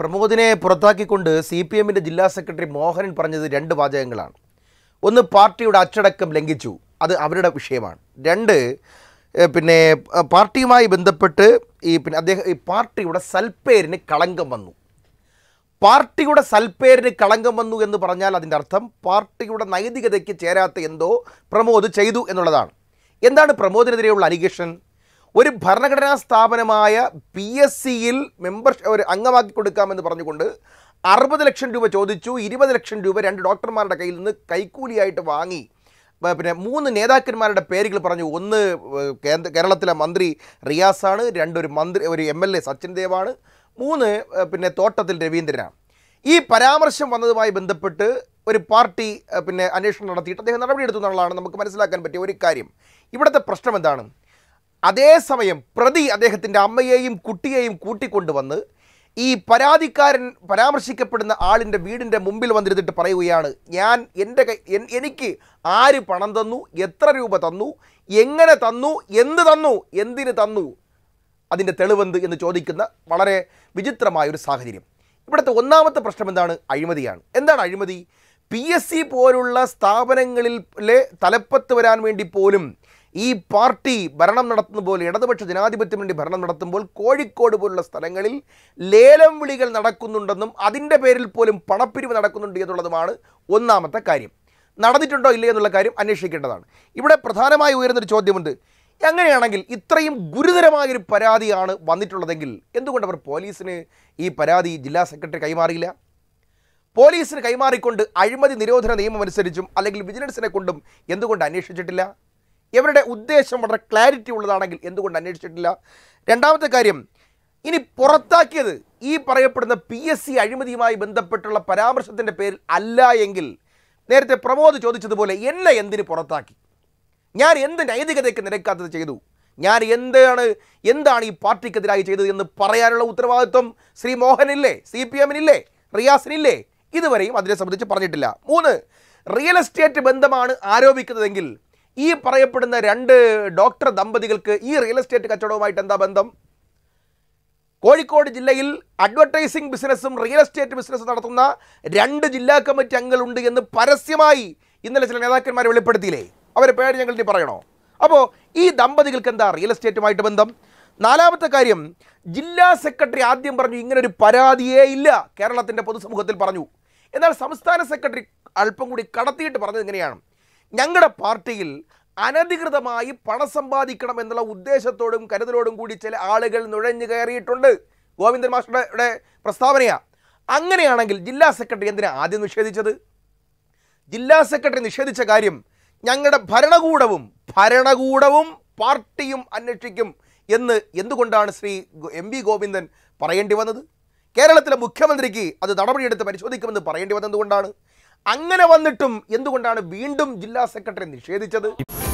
പ്രമോദിനെ പുറത്താക്കിക്കൊണ്ട് C P എമ്മിൻ്റെ ജില്ലാ secretary Mohanan പറഞ്ഞത് രണ്ട് വാചകങ്ങളാണ് ഒന്ന് പാർട്ടിയുടെ അച്ചടക്കം ലംഘിച്ചു അത് അവരുടെ വിഷയമാണ് രണ്ട് പിന്നെ പാർട്ടിയുമായി ബന്ധപ്പെട്ട് ഈ പിന്നെ അദ്ദേഹം ഈ പാർട്ടിയുടെ സൽപ്പേരിന് കളങ്കം വന്നു പാർട്ടിയുടെ സൽപ്പേരിന് കളങ്കം വന്നു എന്ന് പറഞ്ഞാൽ അതിൻ്റെ അർത്ഥം പാർട്ടിയുടെ നൈതികതയ്ക്ക് ചേരാത്ത എന്തോ പ്രമോദ് ചെയ്തു എന്നുള്ളതാണ് എന്താണ് പ്രമോദിനെതിരെയുള്ള അലിഗേഷൻ ഒരു ഭരണഘടനാ സ്ഥാപനമായ പി എസ് സിയിൽ മെമ്പർ ഒരു അംഗമാക്കി കൊടുക്കാമെന്ന് പറഞ്ഞുകൊണ്ട് അറുപത് ലക്ഷം രൂപ ചോദിച്ചു ഇരുപത് ലക്ഷം രൂപ രണ്ട് ഡോക്ടർമാരുടെ കയ്യിൽ നിന്ന് കൈക്കൂലിയായിട്ട് വാങ്ങി പിന്നെ മൂന്ന് നേതാക്കന്മാരുടെ പേരുകൾ പറഞ്ഞു ഒന്ന് കേന്ദ്ര കേരളത്തിലെ മന്ത്രി റിയാസാണ് രണ്ടൊരു മന്ത്രി ഒരു എം എൽ എ സച്ചിൻ ദേവാണ് മൂന്ന് പിന്നെ തോട്ടത്തിൽ രവീന്ദ്രനാണ് ഈ പരാമർശം വന്നതുമായി ബന്ധപ്പെട്ട് ഒരു പാർട്ടി പിന്നെ അന്വേഷണം നടത്തിയിട്ട് അദ്ദേഹം നടപടിയെടുത്തു എന്നുള്ളതാണ് നമുക്ക് മനസ്സിലാക്കാൻ പറ്റിയ ഒരു കാര്യം ഇവിടുത്തെ പ്രശ്നം എന്താണ് അതേസമയം പ്രതി അദ്ദേഹത്തിൻ്റെ അമ്മയെയും കുട്ടിയെയും കൂട്ടിക്കൊണ്ടുവന്ന് ഈ പരാതിക്കാരൻ പരാമർശിക്കപ്പെടുന്ന ആളിൻ്റെ വീടിൻ്റെ മുമ്പിൽ വന്നിരുന്നിട്ട് പറയുകയാണ് ഞാൻ എൻ്റെ കൈ എനിക്ക് ആര് പണം തന്നു എത്ര രൂപ തന്നു എങ്ങനെ തന്നു എന്ത് തന്നു എന്തിന് തന്നു അതിൻ്റെ തെളിവെന്ത് എന്ന് ചോദിക്കുന്ന വളരെ വിചിത്രമായൊരു സാഹചര്യം ഇവിടുത്തെ ഒന്നാമത്തെ പ്രശ്നം എന്താണ് അഴിമതിയാണ് എന്താണ് അഴിമതി പി എസ് സി പോലുള്ള സ്ഥാപനങ്ങളിലെ തലപ്പത്ത് വരാൻ വേണ്ടി പോലും ഈ പാർട്ടി ഭരണം നടത്തുന്ന പോലെ ഇടതുപക്ഷ ജനാധിപത്യം വേണ്ടി ഭരണം നടത്തുമ്പോൾ കോഴിക്കോട് പോലുള്ള സ്ഥലങ്ങളിൽ ലേലം വിളികൾ നടക്കുന്നുണ്ടെന്നും അതിൻ്റെ പേരിൽ പോലും പണപ്പിരിവ് നടക്കുന്നുണ്ട് എന്നുള്ളതുമാണ് ഒന്നാമത്തെ കാര്യം നടന്നിട്ടുണ്ടോ ഇല്ലേ എന്നുള്ള കാര്യം അന്വേഷിക്കേണ്ടതാണ് ഇവിടെ പ്രധാനമായി ഉയരുന്നൊരു ചോദ്യമുണ്ട് എങ്ങനെയാണെങ്കിൽ ഇത്രയും ഗുരുതരമായൊരു പരാതിയാണ് വന്നിട്ടുള്ളതെങ്കിൽ എന്തുകൊണ്ട് അവർ പോലീസിന് ഈ പരാതി ജില്ലാ സെക്രട്ടറി കൈമാറിയില്ല പോലീസിന് കൈമാറിക്കൊണ്ട് അഴിമതി നിരോധന നിയമം അനുസരിച്ചും അല്ലെങ്കിൽ വിജിലൻസിനെ കൊണ്ടും എന്തുകൊണ്ട് അന്വേഷിച്ചിട്ടില്ല ഇവരുടെ ഉദ്ദേശം വളരെ ക്ലാരിറ്റി ഉള്ളതാണെങ്കിൽ എന്തുകൊണ്ട് അന്വേഷിച്ചിട്ടില്ല രണ്ടാമത്തെ കാര്യം ഇനി പുറത്താക്കിയത് ഈ പറയപ്പെടുന്ന പി എസ് സി അഴിമതിയുമായി ബന്ധപ്പെട്ടുള്ള പരാമർശത്തിൻ്റെ പേരിൽ അല്ല എങ്കിൽ നേരത്തെ പ്രമോദ് ചോദിച്ചതുപോലെ എന്നെ എന്തിന് പുറത്താക്കി ഞാൻ എന്ത് നൈതികതയ്ക്ക് നിരക്കാത്തത് ചെയ്തു ഞാൻ എന്താണ് എന്താണ് ഈ പാർട്ടിക്കെതിരായി ചെയ്തത് എന്ന് പറയാനുള്ള ഉത്തരവാദിത്വം ശ്രീ മോഹനില്ലേ സി പി എമ്മിനില്ലേ റിയാസിനില്ലേ ഇതുവരെയും അതിനെ സംബന്ധിച്ച് പറഞ്ഞിട്ടില്ല മൂന്ന് റിയൽ എസ്റ്റേറ്റ് ബന്ധമാണ് ആരോപിക്കുന്നതെങ്കിൽ ഈ പറയപ്പെടുന്ന രണ്ട് ഡോക്ടർ ദമ്പതികൾക്ക് ഈ റിയൽ എസ്റ്റേറ്റ് കച്ചവടവുമായിട്ട് എന്താ ബന്ധം കോഴിക്കോട് ജില്ലയിൽ അഡ്വർടൈസിംഗ് ബിസിനസ്സും റിയൽ എസ്റ്റേറ്റ് ബിസിനസ്സും നടത്തുന്ന രണ്ട് ജില്ലാ കമ്മിറ്റി അംഗങ്ങളുണ്ട് എന്ന് പരസ്യമായി ഇന്നലെ ചില നേതാക്കന്മാർ വെളിപ്പെടുത്തിയില്ലേ അവരെ പേര് ഞങ്ങൾ ഇനി പറയണോ അപ്പോൾ ഈ ദമ്പതികൾക്ക് എന്താ റിയൽ എസ്റ്റേറ്റുമായിട്ട് ബന്ധം നാലാമത്തെ കാര്യം ജില്ലാ സെക്രട്ടറി ആദ്യം പറഞ്ഞു ഇങ്ങനൊരു പരാതിയേ ഇല്ല കേരളത്തിൻ്റെ പൊതുസമൂഹത്തിൽ പറഞ്ഞു എന്നാൽ സംസ്ഥാന സെക്രട്ടറി അല്പം കൂടി കടത്തിയിട്ട് പറഞ്ഞത് ഇങ്ങനെയാണ് ഞങ്ങളുടെ പാർട്ടിയിൽ അനധികൃതമായി പണം സമ്പാദിക്കണം എന്നുള്ള ഉദ്ദേശത്തോടും കരുതലോടും കൂടി ചില ആളുകൾ നുഴഞ്ഞു കയറിയിട്ടുണ്ട് ഗോവിന്ദൻ മാസ്റ്ററുടെ പ്രസ്താവനയാണ് അങ്ങനെയാണെങ്കിൽ ജില്ലാ സെക്രട്ടറി എന്തിനാണ് ആദ്യം നിഷേധിച്ചത് ജില്ലാ സെക്രട്ടറി നിഷേധിച്ച കാര്യം ഞങ്ങളുടെ ഭരണകൂടവും ഭരണകൂടവും പാർട്ടിയും അന്വേഷിക്കും എന്ന് എന്തുകൊണ്ടാണ് ശ്രീ എം വി ഗോവിന്ദൻ പറയേണ്ടി വന്നത് കേരളത്തിലെ മുഖ്യമന്ത്രിക്ക് അത് നടപടിയെടുത്ത് പരിശോധിക്കുമെന്ന് പറയേണ്ടി വന്നതുകൊണ്ടാണ് അങ്ങനെ വന്നിട്ടും എന്തുകൊണ്ടാണ് വീണ്ടും ജില്ലാ സെക്രട്ടറി നിഷേധിച്ചത്